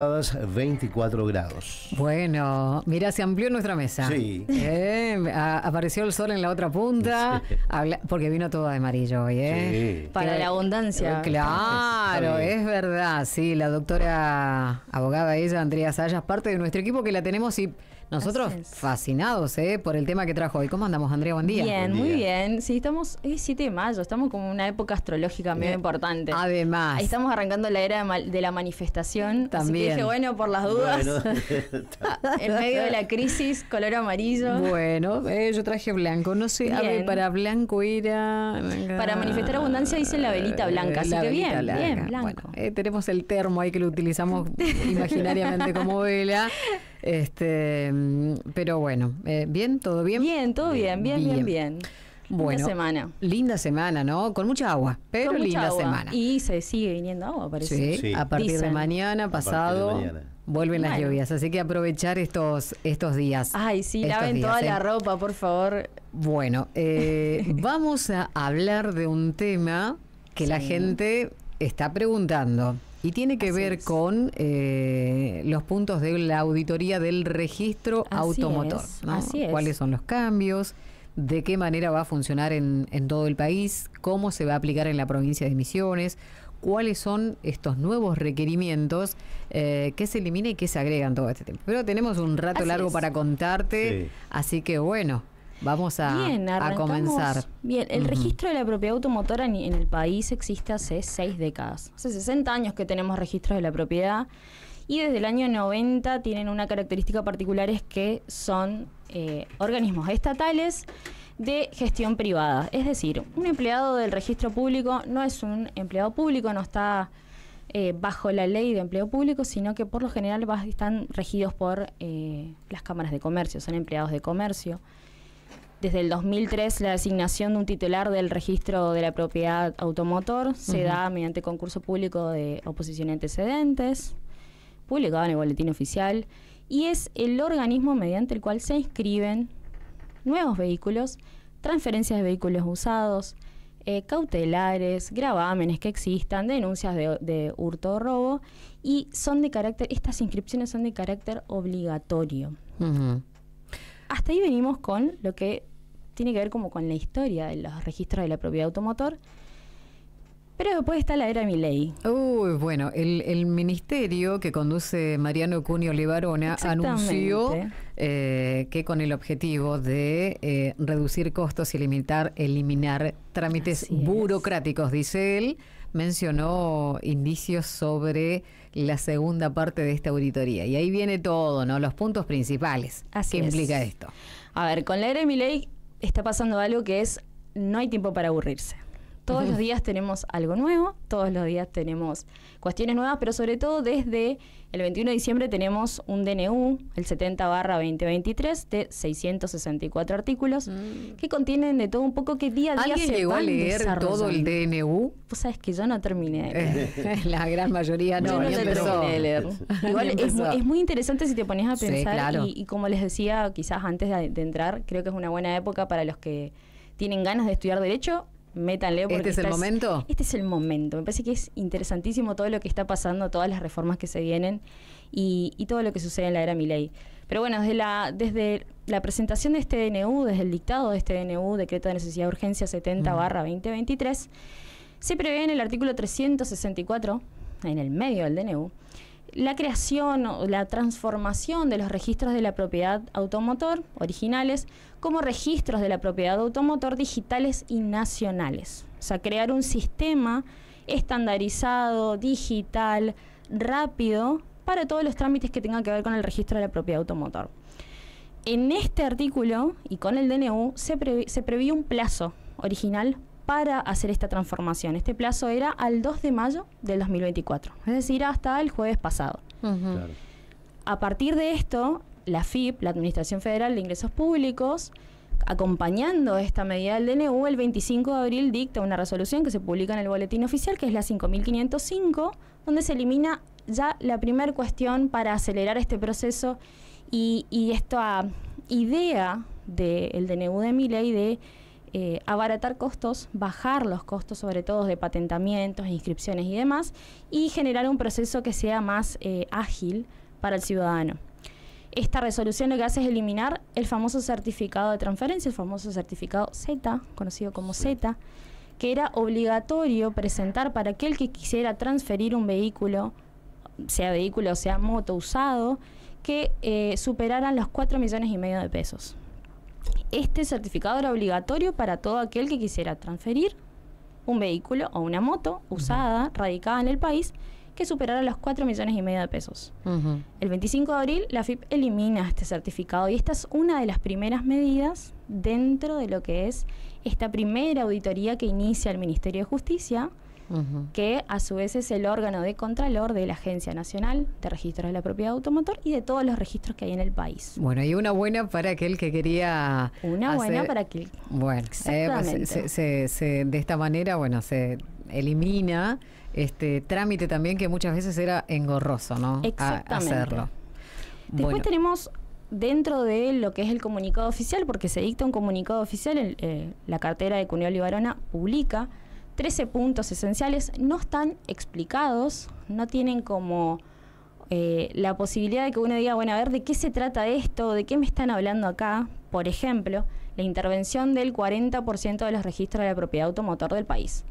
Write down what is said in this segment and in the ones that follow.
24 grados. Bueno, mira, se amplió nuestra mesa. Sí. Eh, apareció el sol en la otra punta, porque vino todo de amarillo hoy, ¿eh? Para la abundancia. Eh, claro, es verdad, sí. La doctora abogada ella, Andrea Sayas, parte de nuestro equipo que la tenemos y... Nosotros fascinados ¿eh? por el tema que trajo hoy. ¿Cómo andamos, Andrea? Buen día. Bien, muy bien. Sí, estamos, es 7 de mayo, estamos como en una época astrológica medio eh, importante. Además. estamos arrancando la era de, la manifestación. También. dije, bueno, por las dudas. en medio de la crisis, color amarillo. Bueno, eh, yo traje blanco. No sé, para blanco era... Para manifestar abundancia dicen la velita blanca. así que bien, bien, blanco. tenemos el termo ahí que lo utilizamos imaginariamente como vela. Este, mm, pero bueno, eh, ¿bien? ¿Todo bien? Bien, todo bien, bien, bien, bien. Buena semana. Linda semana, ¿no? Con mucha agua, pero linda semana. Y se sigue viniendo agua, parece. Sí, a partir de mañana, pasado. Vuelven las lluvias, así que aprovechar estos, estos días. Ay, sí, laven toda la ¿eh? ropa, por favor. Bueno, eh, vamos a hablar de un tema que la gente está preguntando. Y tiene que ver con eh, los puntos de la auditoría del registro automotor. ¿no? ¿Cuáles son los cambios? ¿De qué manera va a funcionar en, todo el país? ¿Cómo se va a aplicar en la provincia de Misiones? cuáles son estos nuevos requerimientos eh, que se elimina y qué se agregan todo este tiempo. Pero tenemos un rato largo para contarte, así que bueno, Vamos a, a comenzar. Bien, el registro de la propiedad automotora en, el país existe hace seis décadas. Hace 60 años que tenemos registro de la propiedad y desde el año 90 tienen una característica particular es que son eh, organismos estatales de gestión privada. Es decir, un empleado del registro público no es un empleado público, no está eh, bajo la ley de empleo público, sino que por lo general están regidos por eh, las cámaras de comercio, son empleados de comercio. Desde el 2003 la asignación de un titular del registro de la propiedad automotor se da mediante concurso público de oposición antecedentes, publicado en el boletín oficial, y es el organismo mediante el cual se inscriben nuevos vehículos, transferencias de vehículos usados, eh, cautelares, gravámenes que existan, denuncias de, hurto o robo, y son de carácter, estas inscripciones son de carácter obligatorio. Hasta ahí venimos con lo que tiene que ver como con la historia de los registros de la propiedad automotor. Pero después está la era mi Uy, bueno, el, ministerio que conduce Mariano Cunio Levarona anunció eh, que con el objetivo de eh, reducir costos y limitar, eliminar trámites burocráticos, dice él, mencionó indicios sobre la segunda parte de esta auditoría. Y ahí viene todo, ¿no? Los puntos principales. que implica esto? A ver, con la era de mi ley está pasando algo que es, no hay tiempo para aburrirse. Todos los días tenemos algo nuevo, todos los días tenemos cuestiones nuevas, pero sobre todo desde el 21 de diciembre tenemos un DNU, el 70 2023, de 664 artículos, mm. que contienen de todo un poco que día a día ¿Alguien llegó a leer todo el DNU? Pues sabes que yo no terminé de leer. La gran mayoría no, yo no terminé de leer. Igual es, muy interesante si te pones a pensar y, como les decía quizás antes de entrar, creo que es una buena época para los que tienen ganas de estudiar derecho métanle. Porque ¿Este es el momento? Este es el momento. Me parece que es interesantísimo todo lo que está pasando, todas las reformas que se vienen y, todo lo que sucede en la era Milei. Pero bueno, desde la, desde la presentación de este DNU, desde el dictado de este DNU, Decreto de Necesidad de Urgencia 70 2023, mm. se prevé en el artículo 364, en el medio del DNU, la creación o la transformación de los registros de la propiedad automotor originales como registros de la propiedad automotor digitales y nacionales. O sea, crear un sistema estandarizado, digital, rápido, para todos los trámites que tengan que ver con el registro de la propiedad automotor. En este artículo y con el DNU se, prevé un plazo original para hacer esta transformación. Este plazo era al 2 de mayo del 2024, es decir, hasta el jueves pasado. A partir de esto, la FIP, la Administración Federal de Ingresos Públicos, acompañando esta medida del DNU, el 25 de abril dicta una resolución que se publica en el boletín oficial, que es la 5505, donde se elimina ya la primera cuestión para acelerar este proceso y, esta idea del DNU de ley de eh, abaratar costos, bajar los costos sobre todo de patentamientos, inscripciones y demás, y generar un proceso que sea más eh, ágil para el ciudadano. Esta resolución lo que hace es eliminar el famoso certificado de transferencia, el famoso certificado Z, conocido como Z, que era obligatorio presentar para aquel que quisiera transferir un vehículo, sea vehículo o sea moto usado, que eh, superaran los 4 millones y medio de pesos. Este certificado era obligatorio para todo aquel que quisiera transferir un vehículo o una moto usada, radicada en el país, que superara los 4 millones y medio de pesos. El 25 de abril, la FIP elimina este certificado y esta es una de las primeras medidas dentro de lo que es esta primera auditoría que inicia el Ministerio de Justicia que a su vez es el órgano de contralor de la Agencia Nacional de registro de la Propiedad Automotor y de todos los registros que hay en el país. Bueno, y una buena para aquel que quería... Una buena para aquel... Bueno, eh, de esta manera, bueno, se elimina este trámite también que muchas veces era engorroso, ¿no? Exactamente. hacerlo. Después tenemos dentro de lo que es el comunicado oficial, porque se dicta un comunicado oficial, eh, la cartera de Cuneo Libarona publica 13 puntos esenciales no están explicados, no tienen como eh, la posibilidad de que uno diga, bueno, a ver, ¿de qué se trata esto? ¿De qué me están hablando acá? Por ejemplo, la intervención del 40% de los registros de la propiedad automotor del país.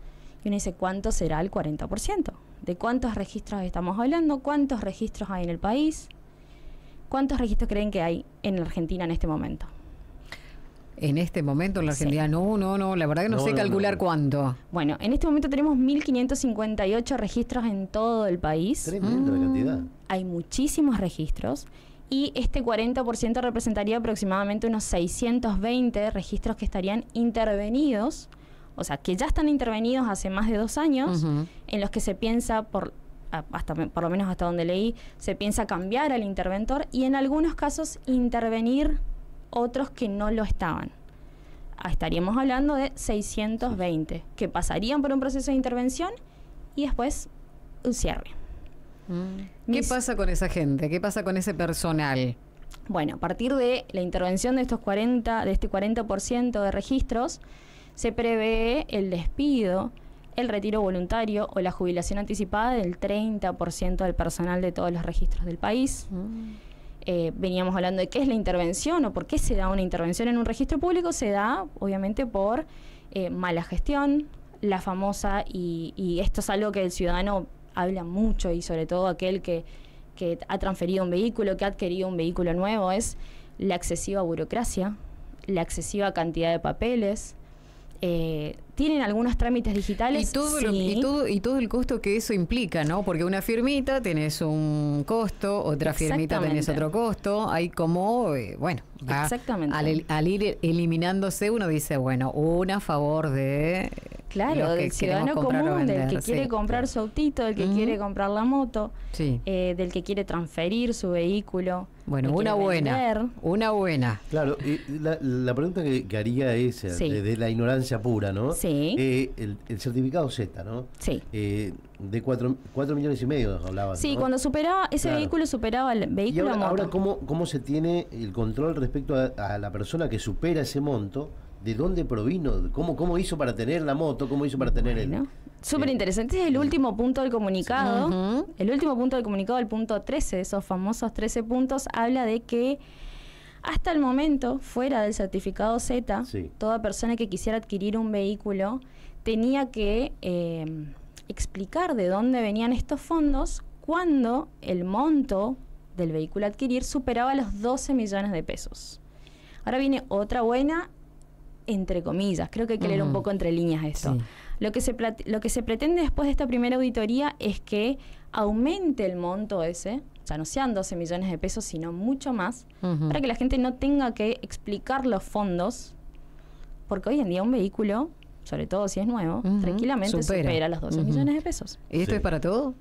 Y uno dice, ¿cuánto será el 40%? ¿De cuántos registros estamos hablando? ¿Cuántos registros hay en el país? ¿Cuántos registros creen que hay en Argentina en este momento? En este momento en la Argentina, no, no, no, la verdad que no, sé calcular cuánto. Bueno, en este momento tenemos 1.558 registros en todo el país. Tremenda de cantidad. Mm. Hay muchísimos registros y este 40% representaría aproximadamente unos 620 registros que estarían intervenidos, o sea, que ya están intervenidos hace más de dos años, en los que se piensa por hasta por lo menos hasta donde leí, se piensa cambiar al interventor y en algunos casos intervenir otros que no lo estaban. Ah, estaríamos hablando de 620 que pasarían por un proceso de intervención y después un cierre. Mm. ¿Qué pasa con esa gente? ¿Qué pasa con ese personal? Bueno, a partir de la intervención de estos 40, de este 40% de registros, se prevé el despido, el retiro voluntario o la jubilación anticipada del 30% del personal de todos los registros del país. Mm. Eh, veníamos hablando de qué es la intervención o por qué se da una intervención en un registro público, se da obviamente por eh, mala gestión, la famosa, y, esto es algo que el ciudadano habla mucho y sobre todo aquel que, ha transferido un vehículo, que ha adquirido un vehículo nuevo, es la excesiva burocracia, la excesiva cantidad de papeles, eh, tienen algunos trámites digitales. Y todo, y todo, y todo el costo que eso implica, ¿no? Porque una firmita tenés un costo, otra firmita tenés otro costo. Hay como, eh, bueno, Al, ir eliminándose, uno dice, bueno, una a favor de. Eh, claro, del ciudadano común, del que quiere comprar su autito, del que quiere comprar la moto, eh, del que quiere transferir su vehículo. Bueno, una buena. Una buena. Claro, y la, pregunta que, haría es de, la ignorancia pura, ¿no? Sí. Eh, el, certificado Z, ¿no? Sí. Eh, de 4 millones y medio hablaba. Sí, cuando superaba, ese vehículo superaba el vehículo. ahora, a moto. ahora ¿cómo, ¿cómo se tiene el control respecto a, la persona que supera ese monto? ¿De dónde provino? ¿Cómo, ¿Cómo hizo para tener la moto? ¿Cómo hizo para tener el...? Súper interesante. es el último punto del comunicado. El último punto del comunicado, el punto 13, esos famosos 13 puntos, habla de que hasta el momento, fuera del certificado Z, toda persona que quisiera adquirir un vehículo tenía que em, explicar de dónde venían estos fondos cuando el monto del vehículo a adquirir superaba los 12 millones de pesos. Ahora viene otra buena, entre comillas, creo que hay que leer un poco entre líneas esto. Lo, que se lo que se pretende después de esta primera auditoría es que aumente el monto ese, sea, no sean 12 millones de pesos, sino mucho más, para que la gente no tenga que explicar los fondos, porque hoy en día un vehículo, sobre todo si es nuevo, tranquilamente supera. los 12 millones de pesos. ¿Y esto es para todo?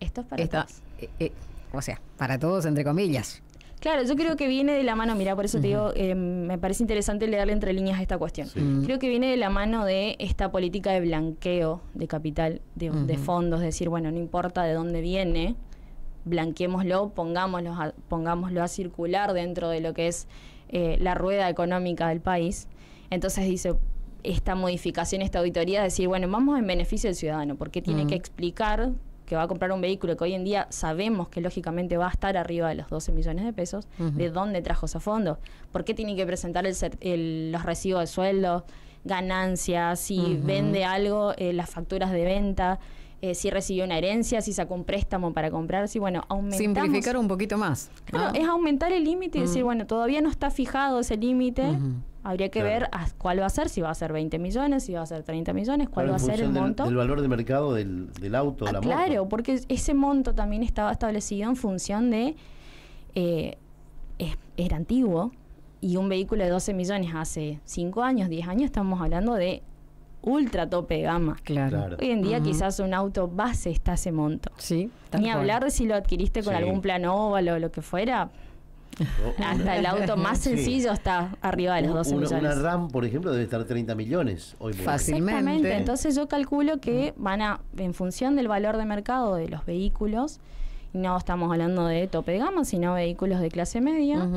Esto es para eh, eh, o sea, para todos entre comillas. Claro, yo creo que viene de la mano, mira, por eso te digo, eh, me parece interesante leerle entre líneas esta cuestión. Creo que viene de la mano de esta política de blanqueo de capital, de, fondos, de decir, bueno, no importa de dónde viene, blanquémoslo, pongámoslo a, pongámoslo a circular dentro de lo que es eh, la rueda económica del país. Entonces dice, esta modificación, esta auditoría, decir, bueno, vamos en beneficio del ciudadano, porque tiene mm. que explicar que va a comprar un vehículo que hoy en día sabemos que lógicamente va a estar arriba de los 12 millones de pesos, de dónde trajo esos fondos, por qué tiene que presentar los recibos de sueldos ganancias, si vende algo, eh, las facturas de venta. Eh, si recibió una herencia, si sacó un préstamo para comprar, si bueno, aumentamos. Simplificar un poquito más. es aumentar el límite y decir, mm. bueno, todavía no está fijado ese límite. Habría que ver cuál va a ser, si va a ser 20 millones, si va a ser 30 millones, cuál va a ser el monto. el valor de mercado del, del auto, de ah, la Claro, porque ese monto también estaba establecido en función de. Eh, es, era antiguo y un vehículo de 12 millones hace 5 años, 10 años, estamos hablando de ultra tope de gama. Claro. Hoy en día quizás un auto base está ese monto. Sí. Ni hablar de si lo adquiriste con algún plan óvalo o lo que fuera. Oh, Hasta el auto más sencillo está arriba de los 12 una, Una RAM, por ejemplo, debe estar 30 millones hoy Fácilmente. Entonces yo calculo que van a, en función del valor de mercado de los vehículos, no estamos hablando de tope de gama, sino vehículos de clase media.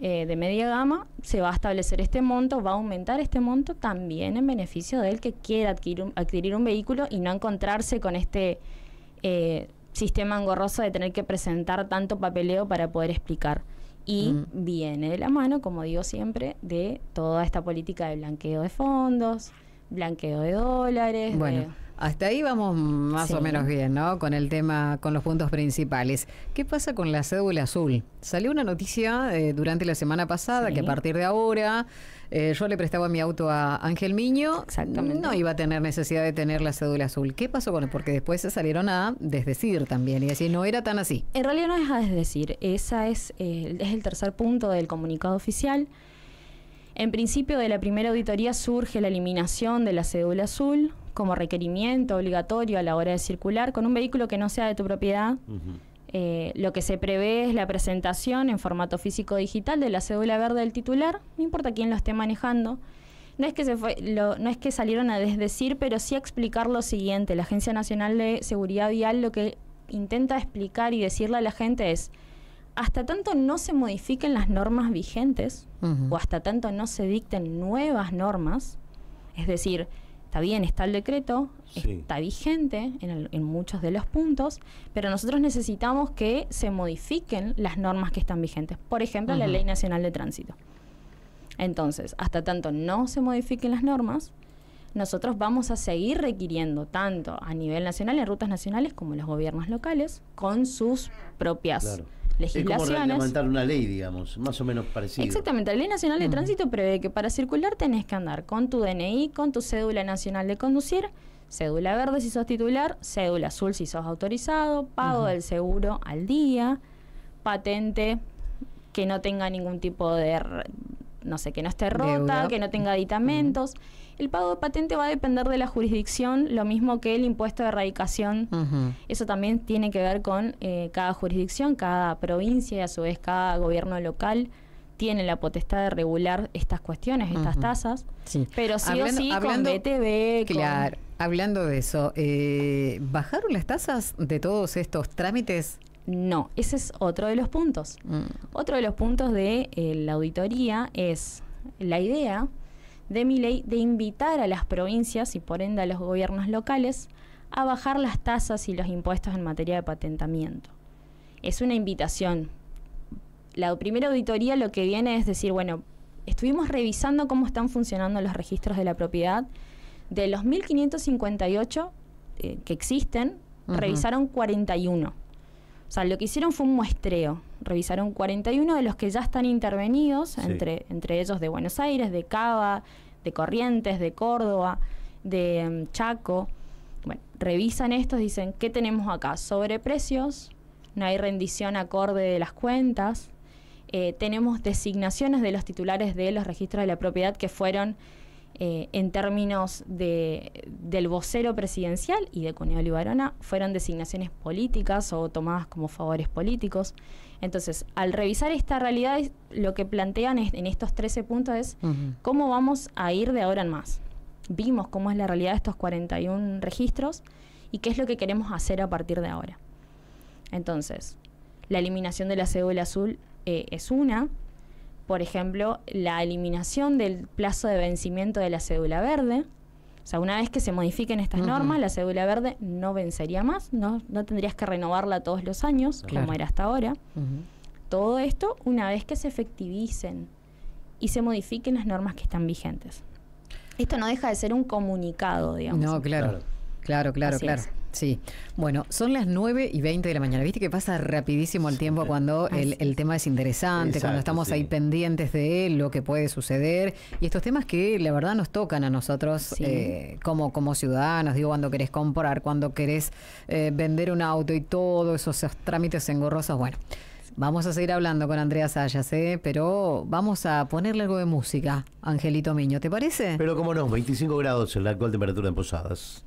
Eh, de media gama, se va a establecer este monto, va a aumentar este monto también en beneficio del que quiera adquirir un, adquirir un vehículo y no encontrarse con este eh, sistema engorroso de tener que presentar tanto papeleo para poder explicar. Y mm. viene de la mano, como digo siempre, de toda esta política de blanqueo de fondos, blanqueo de dólares. Bueno. Hasta ahí vamos más o menos bien, ¿no? Con el tema, con los puntos principales. ¿Qué pasa con la cédula azul? Salió una noticia eh, durante la semana pasada que a partir de ahora eh, yo le prestaba mi auto a Ángel Miño. Exactamente. No iba a tener necesidad de tener la cédula azul. ¿Qué pasó con él? Porque después se salieron a desdecir también y decir, no era tan así. En realidad no es a desdecir. Esa es, eh, es el tercer punto del comunicado oficial. En principio de la primera auditoría surge la eliminación de la cédula azul como requerimiento obligatorio a la hora de circular con un vehículo que no sea de tu propiedad. Eh, lo que se prevé es la presentación en formato físico digital de la cédula verde del titular, no importa quién lo esté manejando. No es que se fue, no es que salieron a desdecir, pero sí a explicar lo siguiente. La Agencia Nacional de Seguridad Vial lo que intenta explicar y decirle a la gente es hasta tanto no se modifiquen las normas vigentes o hasta tanto no se dicten nuevas normas, es decir, está bien, está el decreto, está vigente en, muchos de los puntos, pero nosotros necesitamos que se modifiquen las normas que están vigentes. Por ejemplo, la Ley Nacional de Tránsito. Entonces, hasta tanto no se modifiquen las normas, nosotros vamos a seguir requiriendo tanto a nivel nacional en rutas nacionales como los gobiernos locales con sus propias legislaciones. Es como levantar una ley, digamos, más o menos parecido. Exactamente, la Ley Nacional de mm. Tránsito prevé que para circular tenés que andar con tu DNI, con tu cédula nacional de conducir, cédula verde si sos titular, cédula azul si sos autorizado, pago del seguro al día, patente que no tenga ningún tipo de, no sé, que no esté rota, que no tenga aditamentos. El pago de patente va a depender de la jurisdicción, lo mismo que el impuesto de erradicación. Eso también tiene que ver con eh, cada jurisdicción, cada provincia y a su vez cada gobierno local tiene la potestad de regular estas cuestiones, estas tasas. Sí. Pero sí o sí con BTV. Claro, hablando de eso, eh, ¿bajaron las tasas de todos estos trámites? No, ese es otro de los puntos. Mm. Otro de los puntos de eh, la auditoría es la idea de mi ley de invitar a las provincias y por ende a los gobiernos locales a bajar las tasas y los impuestos en materia de patentamiento. Es una invitación. La primera auditoría lo que viene es decir, bueno, estuvimos revisando cómo están funcionando los registros de la propiedad. De los 1558 eh, que existen, revisaron 41 o sea, lo que hicieron fue un muestreo. Revisaron 41 de los que ya están intervenidos, entre, entre ellos de Buenos Aires, de Cava, de Corrientes, de Córdoba, de em, Chaco. Bueno, revisan estos, dicen, ¿qué tenemos acá? Sobre precios, no hay rendición acorde de las cuentas, eh, tenemos designaciones de los titulares de los registros de la propiedad que fueron eh, en términos de, del vocero presidencial y de Cuneo Libarona fueron designaciones políticas o tomadas como favores políticos. Entonces, al revisar esta realidad, lo que plantean en estos 13 puntos es cómo vamos a ir de ahora en más. Vimos cómo es la realidad de estos 41 registros y qué es lo que queremos hacer a partir de ahora. Entonces, la eliminación de la cédula azul eh, es una, por ejemplo, la eliminación del plazo de vencimiento de la cédula verde. O sea, una vez que se modifiquen estas normas, la cédula verde no vencería más, no, tendrías que renovarla todos los años, como era hasta ahora. Todo esto una vez que se efectivicen y se modifiquen las normas que están vigentes. Esto no deja de ser un comunicado, digamos. No, claro, claro, claro. claro. Sí, bueno, son las 9 y 20 de la mañana. Viste que pasa rapidísimo el tiempo cuando el, tema es interesante, cuando estamos ahí pendientes de lo que puede suceder y estos temas que la verdad nos tocan a nosotros eh, como, como ciudadanos. Digo, cuando querés comprar, cuando querés eh, vender un auto y todos esos, trámites engorrosos. Bueno. Vamos a seguir hablando con Andrea Sayas, ¿eh? pero vamos a ponerle algo de música, Angelito Miño, ¿te parece? Pero cómo no, 25 grados en la actual temperatura en Posadas.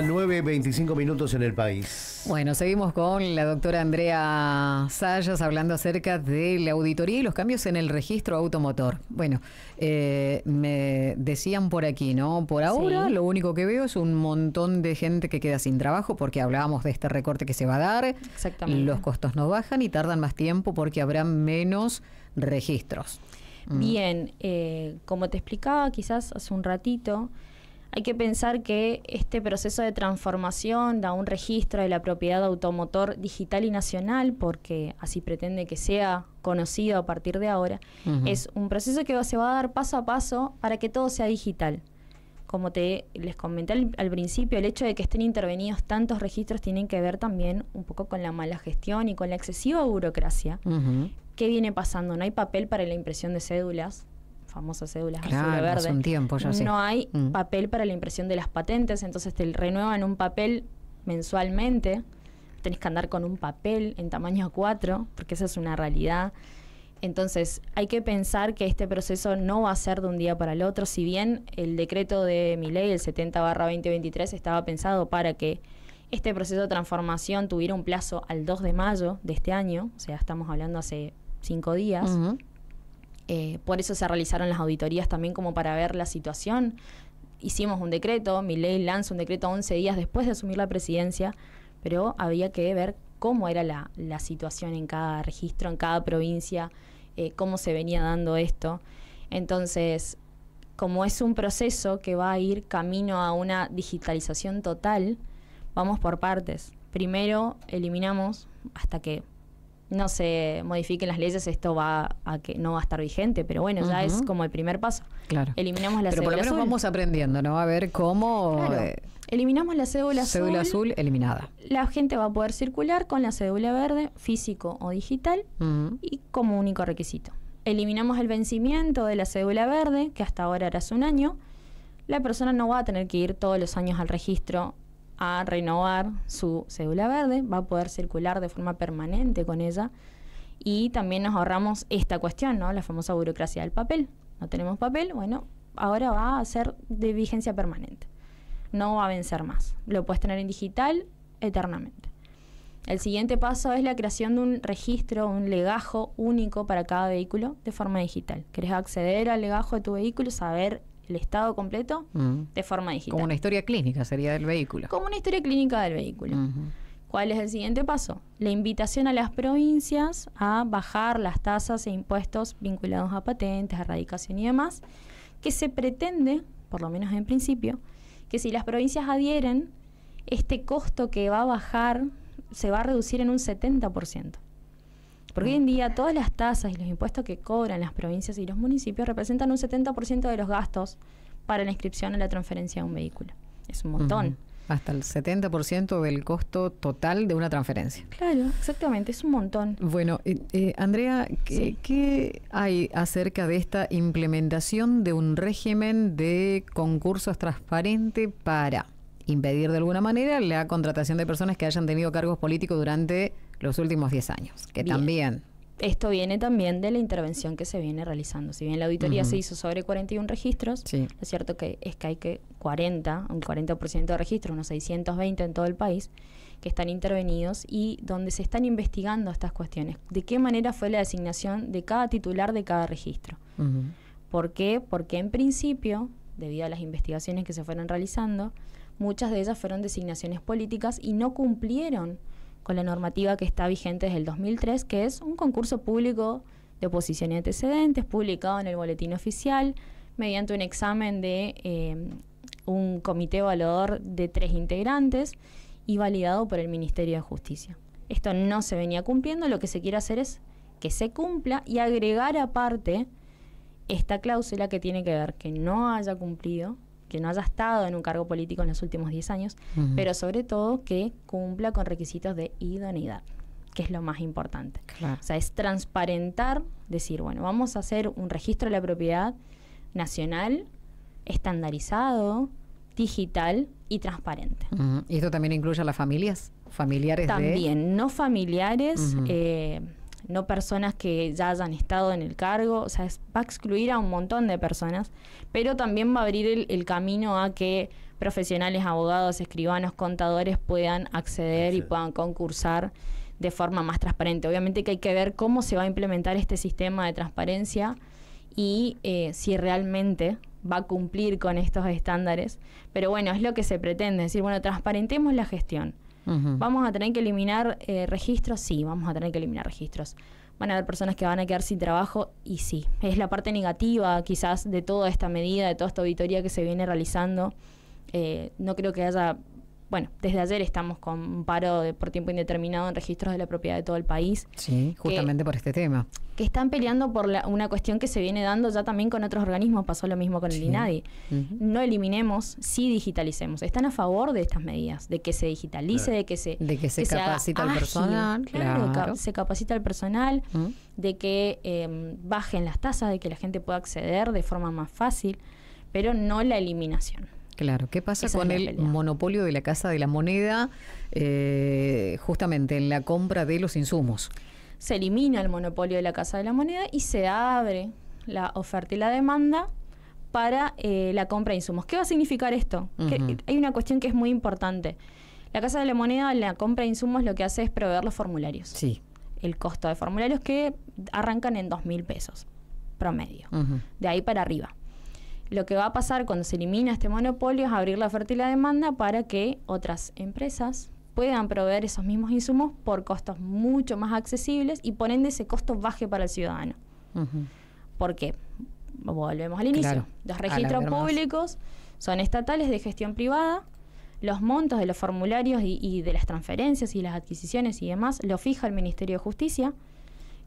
9.25 minutos en el país. Bueno, seguimos con la doctora Andrea Sayas hablando acerca de la auditoría y los cambios en el registro automotor. Bueno, eh, me decían por aquí, ¿no? Por ahora lo único que veo es un montón de gente que queda sin trabajo porque hablábamos de este recorte que se va a dar. Exactamente. Los costos no bajan y tardan más tiempo porque habrá menos registros. Mm. Bien, eh, como te explicaba quizás hace un ratito, hay que pensar que este proceso de transformación da un registro de la propiedad automotor digital y nacional, porque así pretende que sea conocido a partir de ahora. Es un proceso que se va a dar paso a paso para que todo sea digital. Como te les comenté al, principio, el hecho de que estén intervenidos tantos registros tiene que ver también un poco con la mala gestión y con la excesiva burocracia. ¿Qué viene pasando? No hay papel para la impresión de cédulas famosas cédulas azul verde. no hay mm. papel para la impresión de las patentes, entonces te renuevan un papel mensualmente. Tenés que andar con un papel en tamaño 4, porque esa es una realidad. Entonces, hay que pensar que este proceso no va a ser de un día para el otro, si bien el decreto de mi ley, el 70-2023, estaba pensado para que este proceso de transformación tuviera un plazo al 2 de mayo de este año, o sea, estamos hablando hace cinco días, eh, por eso se realizaron las auditorías también como para ver la situación. Hicimos un decreto, mi ley lanza un decreto 11 días después de asumir la presidencia, pero había que ver cómo era la, situación en cada registro, en cada provincia, eh, cómo se venía dando esto. Entonces, como es un proceso que va a ir camino a una digitalización total, vamos por partes. Primero eliminamos hasta que no se modifiquen las leyes, esto va a que no va a estar vigente, pero bueno, ya es como el primer paso. Claro. Eliminamos la cédula azul. Pero por lo menos vamos aprendiendo, ¿no? A ver cómo... Eh, Eliminamos la cédula, azul. Cédula azul eliminada. La gente va a poder circular con la cédula verde, físico o digital, y como único requisito. Eliminamos el vencimiento de la cédula verde, que hasta ahora era hace un año. La persona no va a tener que ir todos los años al registro a renovar su cédula verde, va a poder circular de forma permanente con ella y también nos ahorramos esta cuestión, ¿no? La famosa burocracia del papel. No tenemos papel, bueno, ahora va a ser de vigencia permanente. No va a vencer más. Lo puedes tener en digital eternamente. El siguiente paso es la creación de un registro, un legajo único para cada vehículo de forma digital. Querés acceder al legajo de tu vehículo, saber el estado completo mm. de forma digital. Como una historia clínica sería del vehículo. Como una historia clínica del vehículo. ¿Cuál es el siguiente paso? La invitación a las provincias a bajar las tasas e impuestos vinculados a patentes, a erradicación y demás, que se pretende, por lo menos en principio, que si las provincias adhieren, este costo que va a bajar se va a reducir en un 70%. Porque hoy en mm. día todas las tasas y los impuestos que cobran las provincias y los municipios representan un 70% de los gastos para la inscripción en la transferencia de un vehículo. Es un montón. Hasta el 70% del costo total de una transferencia. Claro, exactamente, es un montón. Bueno, eh, Andrea, ¿qué, hay acerca de esta implementación de un régimen de concursos transparente para impedir de alguna manera la contratación de personas que hayan tenido cargos políticos durante los últimos 10 años, que también... Esto viene también de la intervención que se viene realizando. Si bien la auditoría se hizo sobre 41 registros, es cierto que es que hay que 40, un 40% de registros, unos 620 en todo el país, que están intervenidos y donde se están investigando estas cuestiones. ¿De qué manera fue la designación de cada titular de cada registro? ¿Por qué? Porque en principio, debido a las investigaciones que se fueron realizando, muchas de ellas fueron designaciones políticas y no cumplieron con la normativa que está vigente desde el 2003, que es un concurso público de oposición y antecedentes publicado en el boletín oficial mediante un examen de eh, un comité evaluador de tres integrantes y validado por el Ministerio de Justicia. Esto no se venía cumpliendo, lo que se quiere hacer es que se cumpla y agregar aparte esta cláusula que tiene que ver que no haya cumplido que no haya estado en un cargo político en los últimos 10 años, pero sobre todo que cumpla con requisitos de idoneidad, que es lo más importante. O sea, es transparentar, decir, bueno, vamos a hacer un registro de la propiedad nacional, estandarizado, digital y transparente. ¿Y esto también incluye a las familias? ¿Familiares? También, no familiares no personas que ya hayan estado en el cargo, o sea, va a excluir a un montón de personas, pero también va a abrir el, camino a que profesionales, abogados, escribanos, contadores puedan acceder y puedan concursar de forma más transparente. Obviamente que hay que ver cómo se va a implementar este sistema de transparencia y eh, si realmente va a cumplir con estos estándares. Pero bueno, es lo que se pretende, es decir, bueno, transparentemos la gestión. ¿Vamos a tener que eliminar eh, registros? Sí, vamos a tener que eliminar registros. Van a haber personas que van a quedar sin trabajo y sí. Es la parte negativa quizás de toda esta medida, de toda esta auditoría que se viene realizando. Eh, no creo que haya bueno, desde ayer estamos con un paro por tiempo indeterminado en registros de la propiedad de todo el país. Sí, justamente por este tema. Que están peleando por una cuestión que se viene dando ya también con otros organismos, pasó lo mismo con el INADI. No eliminemos, sí digitalicemos. Están a favor de estas medidas, de que se digitalice, de que se... De que se capacita al personal. Claro, se capacita al personal, de que em, bajen las tasas, de que la gente pueda acceder de forma más fácil, pero no la eliminación. Claro, ¿qué pasa con el monopolio de la Casa de la Moneda eh, justamente en la compra de los insumos? Se elimina el monopolio de la Casa de la Moneda y se abre la oferta y la demanda para eh, la compra de insumos. ¿Qué va a significar esto? hay una cuestión que es muy importante. La Casa de la Moneda, en la compra de insumos, lo que hace es proveer los formularios. Sí. El costo de formularios que arrancan en dos mil pesos promedio, de ahí para arriba. Lo que va a pasar cuando se elimina este monopolio es abrir la oferta y la demanda para que otras empresas puedan proveer esos mismos insumos por costos mucho más accesibles y por ende ese costo baje para el ciudadano. Porque, Volvemos al inicio. los registros públicos son estatales de gestión privada. Los montos de los formularios y, de las transferencias y las adquisiciones y demás lo fija el Ministerio de Justicia.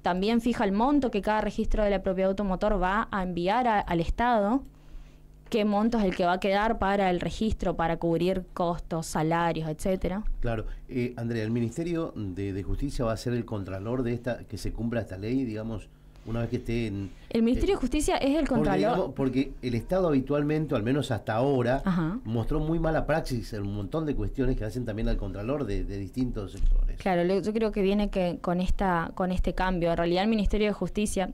También fija el monto que cada registro de la propiedad automotor va a enviar al Estado qué monto es el que va a quedar para el registro, para cubrir costos, salarios, etcétera. Claro, eh, Andrea, el Ministerio de, Justicia va a ser el contralor de esta que se cumpla esta ley, digamos, una vez que esté en el Ministerio eh, de Justicia es el contralor, porque, el Estado habitualmente, al menos hasta ahora, mostró muy mala praxis en un montón de cuestiones que hacen también al contralor de, de distintos sectores. Claro, yo creo que viene que con esta con este cambio. En realidad, el Ministerio de Justicia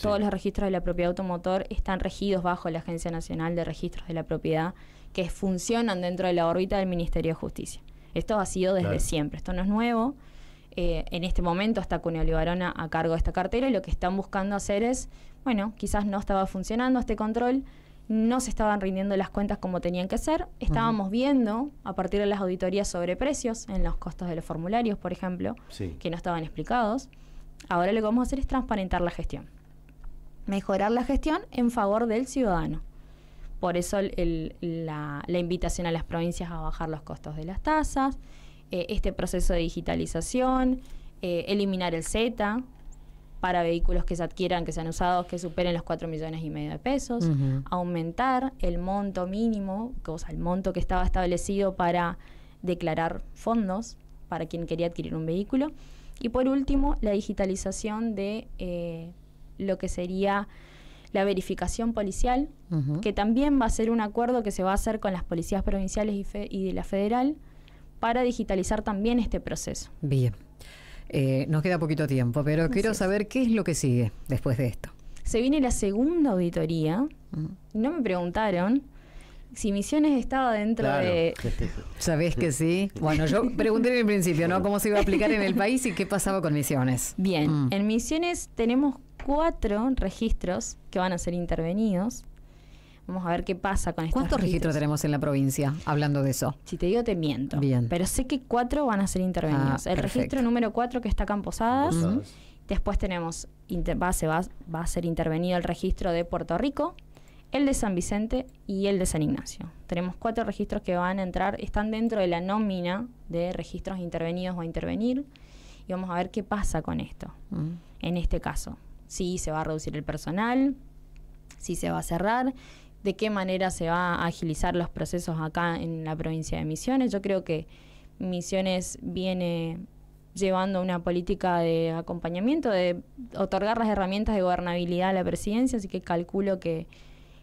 todos los registros de la propiedad automotor están regidos bajo la Agencia Nacional de Registros de la Propiedad, que funcionan dentro de la órbita del Ministerio de Justicia. Esto ha sido desde siempre, esto no es nuevo. Eh, en este momento está Cuneo Olivarona a cargo de esta cartera y lo que están buscando hacer es, bueno, quizás no estaba funcionando este control, no se estaban rindiendo las cuentas como tenían que ser, estábamos viendo a partir de las auditorías sobre precios en los costos de los formularios, por ejemplo, que no estaban explicados. Ahora lo que vamos a hacer es transparentar la gestión mejorar la gestión en favor del ciudadano. Por eso la, invitación a las provincias a bajar los costos de las tasas, eh, este proceso de digitalización, eh, eliminar el Z para vehículos que se adquieran, que sean usados, que superen los 4 millones y medio de pesos, aumentar el monto mínimo, o sea, el monto que estaba establecido para declarar fondos para quien quería adquirir un vehículo, y por último, la digitalización de... Eh, lo que sería la verificación policial, que también va a ser un acuerdo que se va a hacer con las policías provinciales y, de la federal para digitalizar también este proceso. Bien. Eh, nos queda poquito tiempo, pero quiero saber qué es lo que sigue después de esto. Se viene la segunda auditoría. No me preguntaron, si Misiones estaba dentro de... ¿Sabés que sí? Bueno, yo pregunté en principio, ¿no? ¿Cómo se iba a aplicar en el país y qué pasaba con Misiones? Bien, mm. en Misiones tenemos cuatro registros que van a ser intervenidos. Vamos a ver qué pasa con estos ¿Cuántos registros? tenemos en la provincia hablando de eso? Si te digo, te miento. Bien. Pero sé que cuatro van a ser intervenidos. Ah, el registro número cuatro que está acá en Posadas. Después tenemos, va, a ser intervenido el registro de Puerto Rico, el de San Vicente y el de San Ignacio. Tenemos cuatro registros que van a entrar, están dentro de la nómina de registros intervenidos o a intervenir. Y vamos a ver qué pasa con esto, mm. en este caso si se va a reducir el personal, si se va a cerrar, de qué manera se va a agilizar los procesos acá en la provincia de Misiones. Yo creo que Misiones viene llevando una política de acompañamiento, de otorgar las herramientas de gobernabilidad a la presidencia, así que calculo que,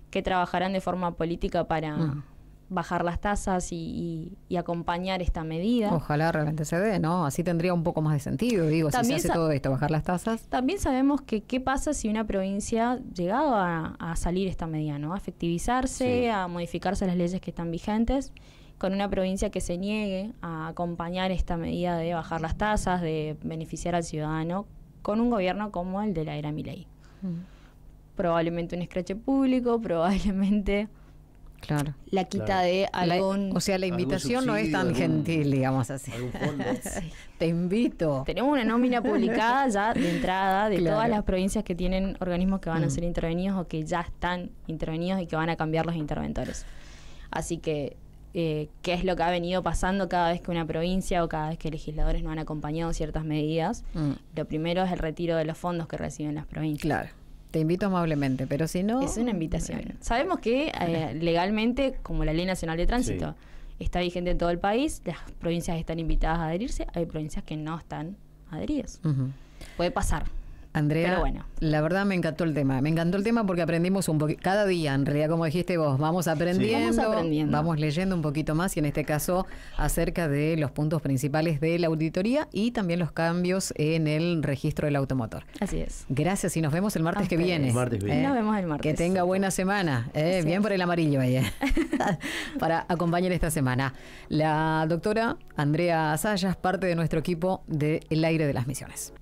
que trabajarán de forma política para, mm bajar las tasas y, acompañar esta medida. Ojalá realmente se dé, ¿no? Así tendría un poco más de sentido, digo, si se hace todo esto, bajar las tasas. También sabemos que qué pasa si una provincia llegaba a, salir esta medida, ¿no? A efectivizarse, a modificarse las leyes que están vigentes, con una provincia que se niegue a acompañar esta medida de bajar las tasas, de beneficiar al ciudadano, con un gobierno como el de la era Miley. Mm. Probablemente un escrache público, probablemente Claro. La quita de algún. o sea, la invitación no es tan gentil, digamos así. Te invito. Tenemos una nómina publicada ya de entrada de todas las provincias que tienen organismos que van a mm. ser intervenidos o que ya están intervenidos y que van a cambiar los interventores. Así que eh, qué es lo que ha venido pasando cada vez que una provincia o cada vez que legisladores no han acompañado ciertas medidas. Mm. Lo primero es el retiro de los fondos que reciben las provincias. Claro. Te invito amablemente, pero si no... Es una invitación. Eh, Sabemos que eh, legalmente, como la Ley Nacional de Tránsito está vigente en todo el país, las provincias están invitadas a adherirse, hay provincias que no están adheridas. Puede pasar. Andrea, la verdad me encantó el tema. Me encantó el tema porque aprendimos un poquito. Cada día, en realidad, como dijiste vos, vamos aprendiendo, vamos leyendo un poquito más y en este caso acerca de los puntos principales de la auditoría y también los cambios en el registro del automotor. Así es. Gracias y nos vemos el martes que viene. El martes eh, nos vemos el martes. Que tenga buena semana. Eh, bien por el amarillo eh, ahí. Para acompañar esta semana. La doctora Andrea Asayas, parte de nuestro equipo de El Aire de las Misiones.